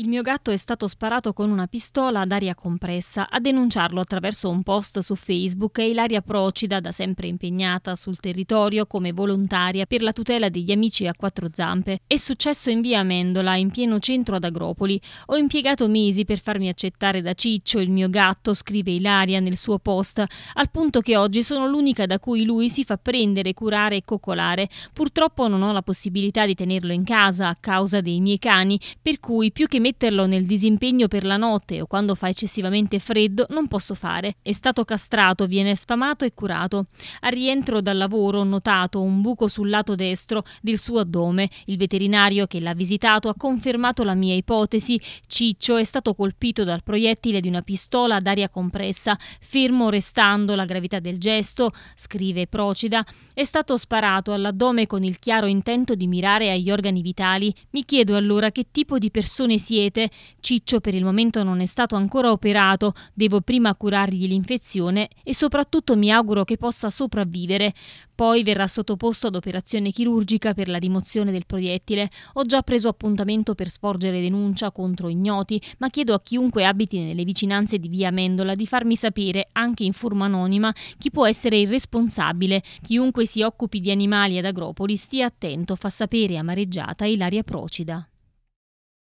Il mio gatto è stato sparato con una pistola ad aria compressa. A denunciarlo attraverso un post su Facebook è Ilaria Procida, da sempre impegnata sul territorio come volontaria per la tutela degli amici a quattro zampe. È successo in via Mendola, in pieno centro ad Agropoli. Ho impiegato mesi per farmi accettare da Ciccio il mio gatto, scrive Ilaria nel suo post, al punto che oggi sono l'unica da cui lui si fa prendere, curare e coccolare. Purtroppo non ho la possibilità di tenerlo in casa a causa dei miei cani, per cui più che me metterlo nel disimpegno per la notte o quando fa eccessivamente freddo non posso fare. È stato castrato, viene sfamato e curato. Al rientro dal lavoro ho notato un buco sul lato destro del suo addome. Il veterinario che l'ha visitato ha confermato la mia ipotesi. Ciccio è stato colpito dal proiettile di una pistola ad aria compressa, fermo restando la gravità del gesto, scrive Procida, è stato sparato all'addome con il chiaro intento di mirare agli organi vitali. Mi chiedo allora che tipo di persone si siete. Ciccio per il momento non è stato ancora operato, devo prima curargli l'infezione e soprattutto mi auguro che possa sopravvivere. Poi verrà sottoposto ad operazione chirurgica per la rimozione del proiettile. Ho già preso appuntamento per sporgere denuncia contro ignoti, ma chiedo a chiunque abiti nelle vicinanze di via Mendola di farmi sapere, anche in forma anonima, chi può essere il responsabile. Chiunque si occupi di animali ad Agropoli stia attento, fa sapere amareggiata Ilaria Procida.